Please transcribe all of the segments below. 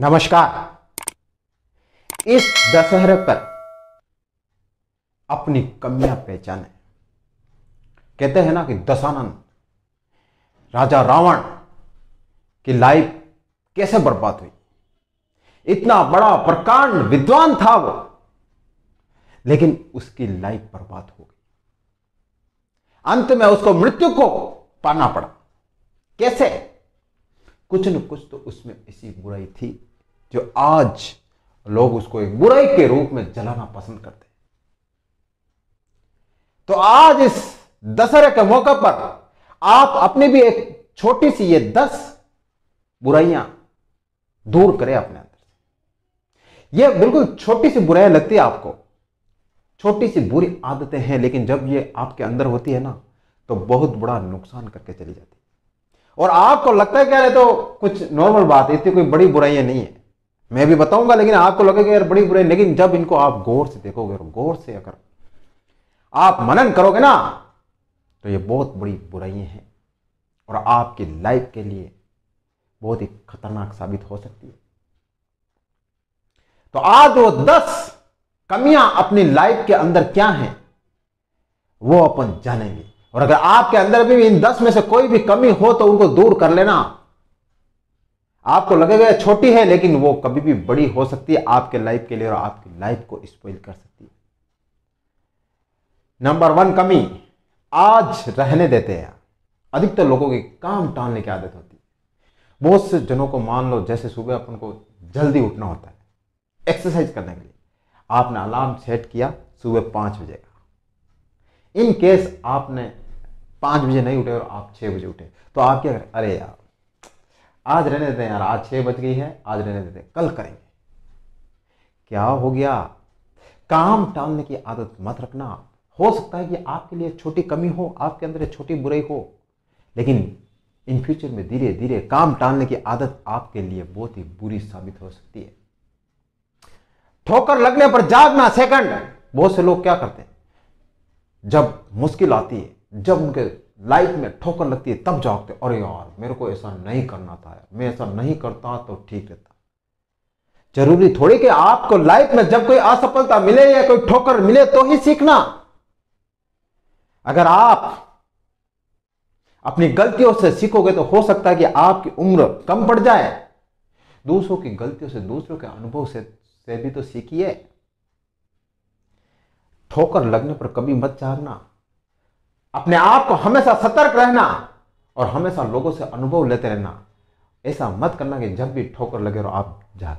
नमस्कार इस दशहरे पर अपनी कमियां पहचाने कहते हैं ना कि दशानंद राजा रावण की लाइफ कैसे बर्बाद हुई इतना बड़ा प्रकांड विद्वान था वो लेकिन उसकी लाइफ बर्बाद हो गई अंत में उसको मृत्यु को पाना पड़ा कैसे कुछ न कुछ तो उसमें ऐसी बुराई थी जो आज लोग उसको एक बुराई के रूप में जलाना पसंद करते हैं तो आज इस दशहरा के मौके पर आप अपनी भी एक छोटी सी ये दस बुराइयां दूर करें अपने अंदर से ये बिल्कुल छोटी सी बुराइयां लगती है आपको छोटी सी बुरी आदतें हैं लेकिन जब ये आपके अंदर होती है ना तो बहुत बड़ा नुकसान करके चली जाती है और आपको लगता है क्या है तो कुछ नॉर्मल बात है इतनी कोई बड़ी बुराइयां नहीं है मैं भी बताऊंगा लेकिन आपको लगेगा यार बड़ी बुरे लेकिन जब इनको आप गौर से देखोगे और गौर से अगर आप मनन करोगे ना तो ये बहुत बड़ी बुराई हैं और आपकी लाइफ के लिए बहुत ही खतरनाक साबित हो सकती है तो आज वो दस कमियां अपनी लाइफ के अंदर क्या हैं वो अपन जानेंगे और अगर आपके अंदर भी इन दस में से कोई भी कमी हो तो उनको दूर कर लेना आपको लगेगा छोटी है लेकिन वो कभी भी बड़ी हो सकती है आपके लाइफ के लिए और आपकी लाइफ को स्पॉइल कर सकती है नंबर वन कमी आज रहने देते हैं अधिकतर लोगों की काम टालने की आदत होती है बहुत से जनों को मान लो जैसे सुबह अपन को जल्दी उठना होता है एक्सरसाइज करने के लिए आपने अलार्म सेट किया सुबह पांच बजे का इन केस आपने पांच बजे नहीं उठे और आप छह बजे उठे तो आप क्या अरे यार आज रहने देते हैं यार आज छह बज गई है आज रहने देते हैं कल करेंगे क्या हो गया काम टालने की आदत मत रखना हो सकता है कि आपके लिए छोटी कमी हो आपके अंदर एक छोटी बुराई हो लेकिन इन फ्यूचर में धीरे धीरे काम टालने की आदत आपके लिए बहुत ही बुरी साबित हो सकती है ठोकर लगने पर जागना सेकंड बहुत से लोग क्या करते हैं जब मुश्किल आती है जब उनके लाइफ में ठोकर लगती है तब जागते अरे यार मेरे को ऐसा नहीं करना था मैं ऐसा नहीं करता तो ठीक रहता जरूरी थोड़ी कि आपको लाइफ में जब कोई असफलता मिले या कोई ठोकर मिले तो ही सीखना अगर आप अपनी गलतियों से सीखोगे तो हो सकता है कि आपकी उम्र कम पड़ जाए दूसरों की गलतियों से दूसरों के अनुभव से, से भी तो सीखिए ठोकर लगने पर कभी मत चाहना अपने आप को हमेशा सतर्क रहना और हमेशा लोगों से अनुभव लेते रहना ऐसा मत करना कि जब भी ठोकर लगे और आप जाग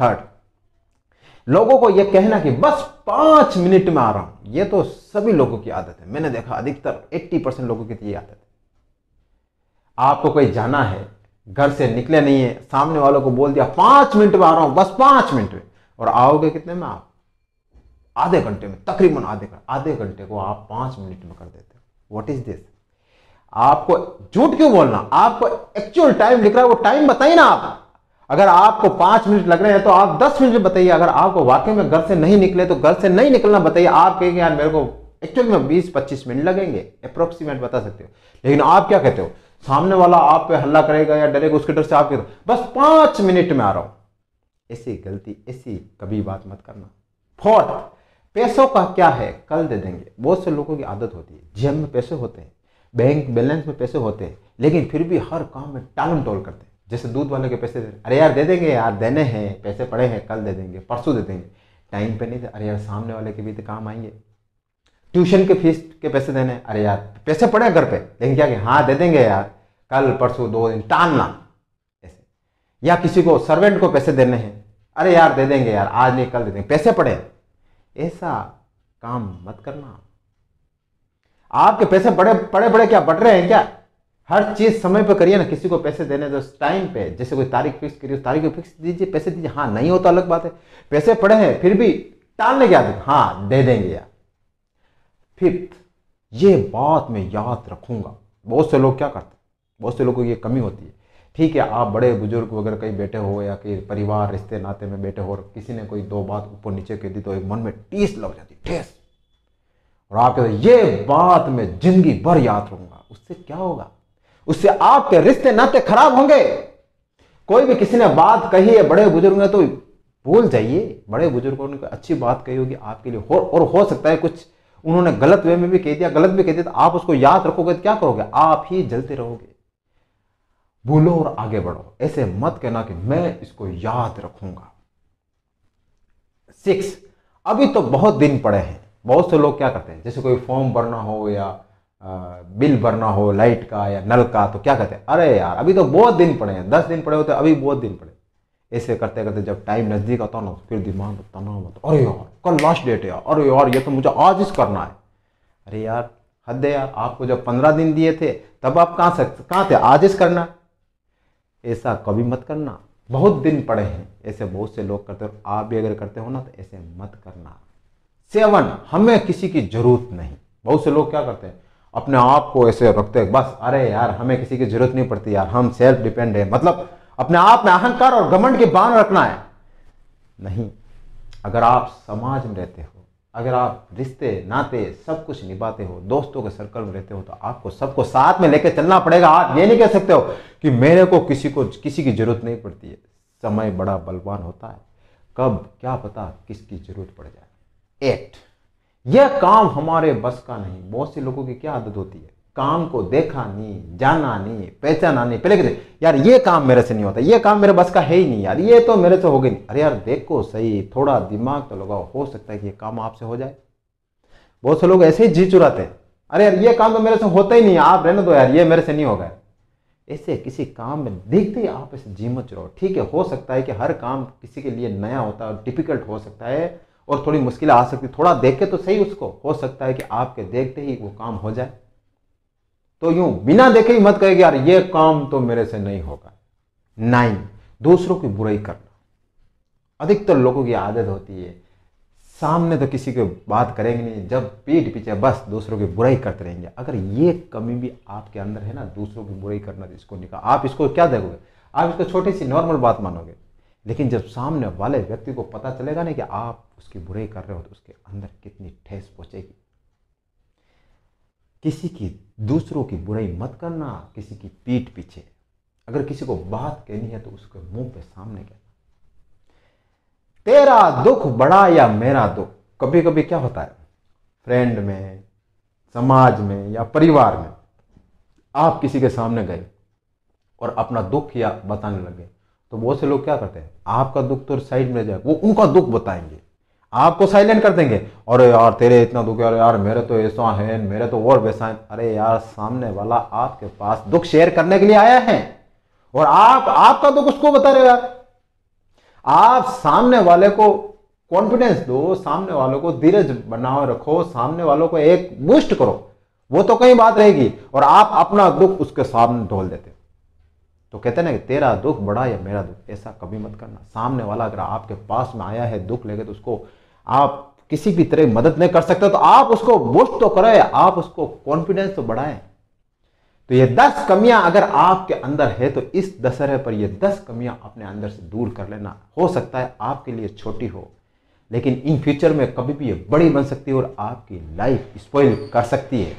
थर्ड लोगों को यह कहना कि बस पांच मिनट में आ रहा हूं यह तो सभी लोगों की आदत है मैंने देखा अधिकतर 80 परसेंट लोगों की तो यह आदत है आपको कोई जाना है घर से निकले नहीं है सामने वालों को बोल दिया पांच मिनट में आ रहा हूं बस पांच मिनट में और आओगे कितने में आप आधे घंटे में तकरीबन आधे आधे घंटे को आप पांच मिनट में कर देते वॉट इज दिस आपको झूठ क्यों बोलना आपको एक्चुअल टाइम लिख रहा है वो टाइम बताइए ना आप अगर आपको पांच मिनट लग रहे हैं तो आप दस मिनट बताइए अगर आपको वाकई में घर से नहीं निकले तो घर से नहीं निकलना बताइए आप कहेंगे यार मेरे को एक्चुअल में बीस पच्चीस मिनट लगेंगे अप्रोक्सीमेट बता सकते हो लेकिन आप क्या कहते हो सामने वाला आप पे हल्ला करेगा या डरेगा उसके डर से आप कहते हो बस पांच मिनट में आ रहा हूं ऐसी गलती ऐसी कभी बात मत करना फोर्थ पैसों का क्या है कल दे देंगे बहुत से लोगों की आदत होती है जेब में पैसे होते हैं बैंक बैलेंस में पैसे होते हैं लेकिन फिर भी हर काम में टालन टोल करते हैं जैसे दूध वाले के पैसे दे अरे यार दे देंगे यार देने हैं पैसे पड़े हैं कल दे देंगे परसों दे देंगे टाइम पे नहीं दे अरे यार सामने वाले के भी तो काम आएंगे ट्यूशन के फीस के पैसे देने अरे यार पैसे पड़े घर पे लेकिन क्या कि हाँ दे देंगे यार कल परसों दो दिन टालना ऐसे या किसी को सर्वेंट को पैसे देने हैं अरे यार दे देंगे यार आज नहीं कल दे देंगे पैसे पड़े ऐसा काम मत करना आपके पैसे बड़े बड़े बड़े क्या बढ़ रहे हैं क्या हर चीज समय पर करिए ना किसी को पैसे देने दो टाइम पे जैसे कोई तारीख फिक्स करिए तारीख को फिक्स दीजिए पैसे दीजिए हाँ नहीं हो तो अलग बात है पैसे पड़े हैं फिर भी टालने के आदमी हाँ दे देंगे यार फिफ्थ ये बात मैं याद रखूंगा बहुत से लोग क्या करते हैं बहुत से लोगों को ये कमी होती है ठीक है आप बड़े बुजुर्ग वगैरह कहीं बैठे हो या कि परिवार रिश्ते नाते में बैठे हो और किसी ने कोई दो बात ऊपर नीचे कह दी तो एक मन में टीस लग जाती ठेस और आप कहते ये बात मैं जिंदगी भर याद रहूंगा उससे क्या होगा उससे आपके रिश्ते नाते खराब होंगे कोई भी किसी ने बात कही है बड़े बुजुर्ग ने तो भूल जाइए बड़े बुजुर्गों ने अच्छी बात कही होगी आपके लिए हो, और हो सकता है कुछ उन्होंने गलत वे में भी कह दिया गलत भी कह दिया तो आप उसको याद रखोगे तो क्या करोगे आप ही जलते रहोगे भूलो और आगे बढ़ो ऐसे मत कहना कि मैं इसको याद रखूंगा सिक्स अभी तो बहुत दिन पड़े हैं बहुत से लोग क्या करते हैं जैसे कोई फॉर्म भरना हो या बिल भरना हो लाइट का या नल का तो क्या कहते हैं अरे यार अभी तो बहुत दिन पड़े हैं दस दिन पड़े होते अभी बहुत दिन पड़े ऐसे करते करते जब टाइम नज़दीक आता ना तो फिर दिमाग में तनाव होता अरे यार कल लास्ट डेट है यार अरे यार ये तो मुझे आज ही करना है अरे यार हद है यार आपको जब पंद्रह दिन दिए थे तब आप कहाँ से कहाँ थे आज इस करना ऐसा कभी मत करना बहुत दिन पड़े हैं ऐसे बहुत से लोग करते हो आप भी अगर करते हो ना तो ऐसे मत करना सेवन हमें किसी की जरूरत नहीं बहुत से लोग क्या करते हैं अपने आप को ऐसे रखते हैं बस अरे यार हमें किसी की जरूरत नहीं पड़ती यार हम सेल्फ डिपेंड है मतलब अपने आप में अहंकार और घमंड के बाण रखना है नहीं अगर आप समाज में रहते हो अगर आप रिश्ते नाते सब कुछ निभाते हो दोस्तों के सर्कल में रहते हो तो आपको सबको साथ में लेकर चलना पड़ेगा आप ये नहीं कह सकते हो कि मेरे को किसी को किसी की ज़रूरत नहीं पड़ती है समय बड़ा बलवान होता है कब क्या पता किसकी ज़रूरत पड़ जाए एट यह काम हमारे बस का नहीं बहुत से लोगों की क्या आदत होती है काम को देखा नहीं जाना नहीं पहचाना नहीं पहले कहते यार ये काम मेरे से नहीं होता ये काम मेरे बस का है ही नहीं यार ये तो मेरे से हो गई नहीं अरे यार देखो सही थोड़ा दिमाग तो लगाओ हो सकता है कि ये काम आपसे हो जाए बहुत से लोग ऐसे ही जी चुराते हैं अरे यार ये काम तो मेरे से होता ही नहीं आप रहने दो यार ये मेरे से नहीं होगा ऐसे किसी काम में देखते ही आप ऐसे जी मत चुराओ ठीक है हो सकता है कि हर काम किसी के लिए नया होता है डिफिकल्ट हो सकता है और थोड़ी मुश्किलें आ सकती थोड़ा देख के तो सही उसको हो सकता है कि आपके देखते ही वो काम हो जाए तो यूं बिना देखे ही मत कहेगी यार ये काम तो मेरे से नहीं होगा नाइन दूसरों की बुराई करना अधिकतर लोगों की आदत होती है सामने तो किसी को बात करेंगे नहीं जब पीठ पीछे बस दूसरों की बुराई करते रहेंगे अगर ये कमी भी आपके अंदर है ना दूसरों की बुराई करना तो इसको निकाल आप इसको क्या देखोगे आप इसको छोटी सी नॉर्मल बात मानोगे लेकिन जब सामने वाले व्यक्ति को पता चलेगा ना कि आप उसकी बुराई कर रहे हो तो उसके अंदर कितनी ठेस पहुँचेगी किसी की दूसरों की बुराई मत करना किसी की पीठ पीछे अगर किसी को बात कहनी है तो उसके मुंह पे सामने कहना तेरा दुख बड़ा या मेरा दुख कभी कभी क्या होता है फ्रेंड में समाज में या परिवार में आप किसी के सामने गए और अपना दुख या बताने लगे तो बहुत से लोग क्या करते हैं आपका दुख तो साइड में जाए वो उनका दुख बताएंगे आपको साइलेंट कर देंगे अरे यार तेरे इतना दुख है अरे यार मेरे तो ऐसा है मेरे तो और वैसा है अरे यार सामने वाला आपके पास दुख शेयर करने के लिए आया है और आप आपका दुख उसको बता रहे हो यार आप सामने वाले को कॉन्फिडेंस दो सामने वालों को धीरज बनाओ रखो सामने वालों को एक बूस्ट करो वो तो कहीं बात रहेगी और आप अपना दुख उसके सामने ढोल देते हो तो कहते ना कि तेरा दुख बड़ा या मेरा दुख ऐसा कभी मत करना सामने वाला अगर आपके पास में आया है दुख लेके तो उसको आप किसी भी तरह मदद नहीं कर सकते तो आप उसको बुस्ट तो करें आप उसको कॉन्फिडेंस तो बढ़ाएं तो ये दस कमियां अगर आपके अंदर है तो इस दशहरे पर ये दस कमियां अपने अंदर से दूर कर लेना हो सकता है आपके लिए छोटी हो लेकिन इन फ्यूचर में कभी भी ये बड़ी बन सकती है और आपकी लाइफ स्पॉइल कर सकती है